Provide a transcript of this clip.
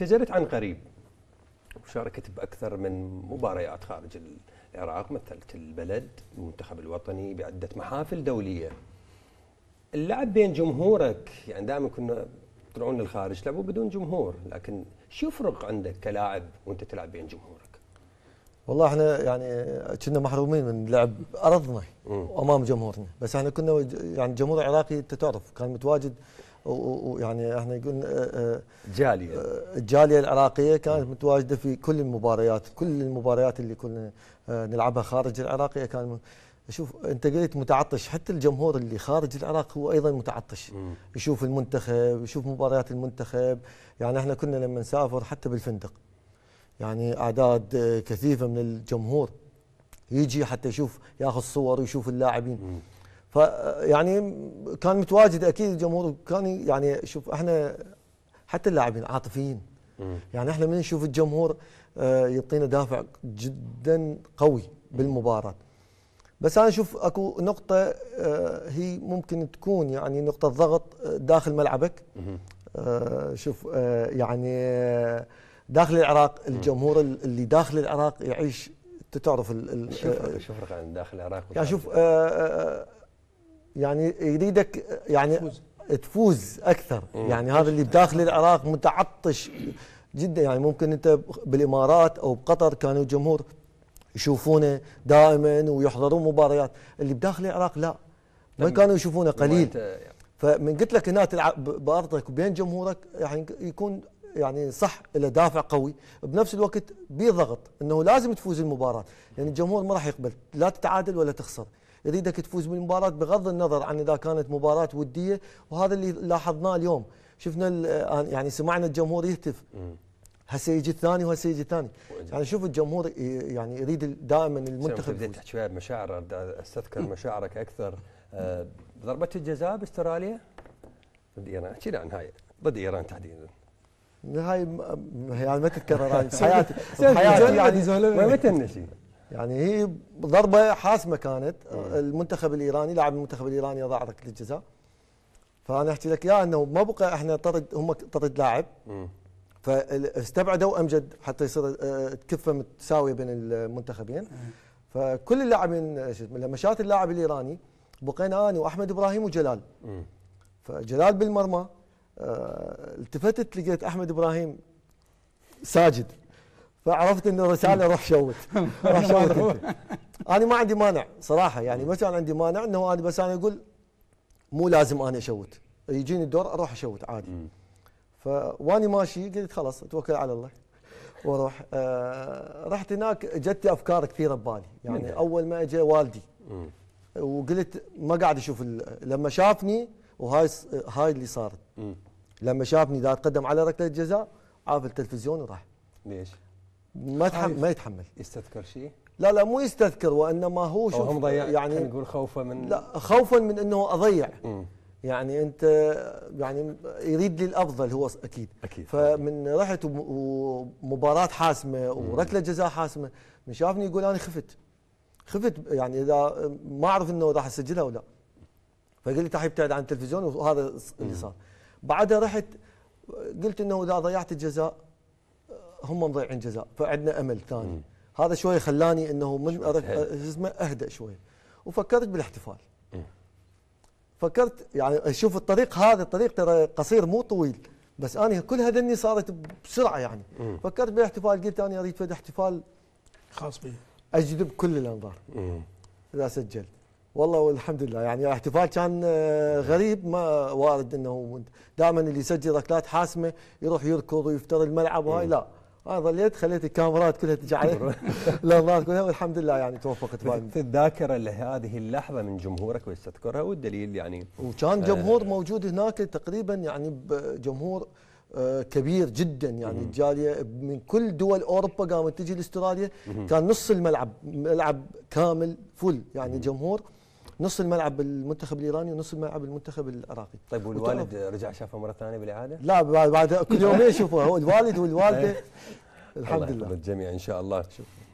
اعتزلت عن قريب وشاركت بأكثر من مباريات خارج العراق مثلت البلد المنتخب الوطني بعدة محافل دولية اللعب بين جمهورك يعني دائما كنا تروحون للخارج لعبوا بدون جمهور لكن شو يفرق عندك كلاعب وانت تلعب بين جمهورك؟ والله احنا يعني كنا محرومين من لعب ارضنا امام جمهورنا بس احنا كنا يعني الجمهور العراقي انت تعرف كان متواجد ويعني احنا نقول آه، آه، جاليه آه، الجاليه العراقيه كانت متواجده في كل المباريات كل المباريات اللي كنا نلعبها خارج العراق كان شوف انت قلت متعطش حتى الجمهور اللي خارج العراق هو ايضا متعطش مم. يشوف المنتخب يشوف مباريات المنتخب يعني احنا كنا لما نسافر حتى بالفندق يعني اعداد كثيفه من الجمهور يجي حتى يشوف ياخذ صور ويشوف اللاعبين مم. فيعني كان متواجد اكيد الجمهور كان يعني شوف احنا حتى اللاعبين عاطفيين يعني احنا من نشوف الجمهور آه، يعطينا دافع جدا قوي بالمباراه بس انا اشوف اكو نقطه آه، هي ممكن تكون يعني نقطه ضغط آه، داخل ملعبك شوف يعني داخل العراق الجمهور اللي داخل العراق يعيش تعرف شو شوف عن داخل العراق يعني شوف يعني يريدك يعني تفوز, تفوز اكثر مم. يعني هذا اللي بداخل العراق متعطش جدا يعني ممكن انت بالامارات او بقطر كانوا الجمهور يشوفونه دائما ويحضرون مباريات اللي بداخل العراق لا ما طيب. كانوا يشوفونه قليل يعني. فمن قلت لك هنا تلعب بارضك وبين جمهورك يعني يكون يعني صح له دافع قوي بنفس الوقت بضغط انه لازم تفوز المباراه لان يعني الجمهور ما راح يقبل لا تتعادل ولا تخسر يريدك تفوز بالمباراه بغض النظر عن اذا كانت مباراه وديه وهذا اللي لاحظناه اليوم شفنا آه، آه، يعني سمعنا الجمهور يهتف هسه يجي الثاني وهسه يجي الثاني يعني شوف الجمهور يعني يريد دائما المنتخب بديت تحكي بمشاعر استذكر مشاعرك اكثر آه، ضربه الجزاء باستراليا ضد ايران احكي عن هاي ضد ايران تحديدا هاي يعني ما تتكرر هاي بحياتي بحياتي يعني ما تنسي يعني هي ضربه حاسمه كانت المنتخب الايراني لاعب المنتخب الايراني ضاع ركله الجزاء فانا احكي لك يا انه ما بقى احنا طرد هم طرد لاعب فاستبعدوا امجد حتى يصير آه، تكفه متساويه بين المنتخبين فكل اللاعبين لما شات اللاعب الايراني بقينا انا واحمد ابراهيم وجلال فجلال بالمرمى آه، التفتت لقيت احمد ابراهيم ساجد فعرفت انه رساله روح شوت روح شوت انا ما عندي مانع صراحه يعني ما كان عندي مانع انه انا بس انا اقول مو لازم انا اشوت يجيني الدور اروح اشوت عادي فواني ماشي قلت خلاص اتوكل على الله واروح آه رحت هناك جت افكار كثيره ببالي يعني اول ما اجى والدي وقلت ما قاعد اشوف لما شافني وهاي هاي اللي صارت لما شافني دا اتقدم على ركله الجزاء عاف التلفزيون وراح ليش؟ ما تحمل طيب. ما يتحمل يستذكر شيء لا لا مو يستذكر وانما هو شوف هم ضيع يعني نقول خوفا من لا خوفا من انه اضيع م. يعني انت يعني يريد لي الافضل هو اكيد, أكيد. فمن رحت ومباراه حاسمه وركله جزاء حاسمه من شافني يقول انا خفت خفت يعني اذا ما اعرف انه راح اسجلها ولا فقلت لي راح ابتعد عن التلفزيون وهذا اللي صار بعدها رحت قلت انه اذا ضيعت الجزاء هم مضيعين جزاء فعندنا امل ثاني هذا شوي خلاني انه من أه، اسمه اهدى شوي وفكرت بالاحتفال فكرت يعني اشوف الطريق هذا الطريق ترى قصير مو طويل بس انا كل هذني صارت بسرعه يعني مم. فكرت بالاحتفال قلت انا اريد فد احتفال خاص بي اجذب كل الانظار اذا سجلت والله والحمد لله يعني الاحتفال كان آه، غريب ما وارد انه دائما اللي يسجل ركلات حاسمه يروح يركض ويفتر الملعب وهاي لا انا آه، ظليت خليت الكاميرات كلها تجي علي كلها والحمد لله يعني توفقت الذاكره لهذه اللحظه من جمهورك وتذكرها والدليل يعني وكان آه، جمهور موجود هناك تقريبا يعني جمهور آه، كبير جدا يعني الجاليه من كل دول اوروبا قامت تجي لاستراليا كان نص الملعب ملعب كامل فل يعني جمهور نص الملعب بالمنتخب الايراني ونص الملعب بالمنتخب العراقي طيب والوالد رجع شافه مره ثانيه بالاعاده؟ لا بعد كل يومين يشوفه الوالد والوالده الحمد لله الجميع ان شاء الله تشوفه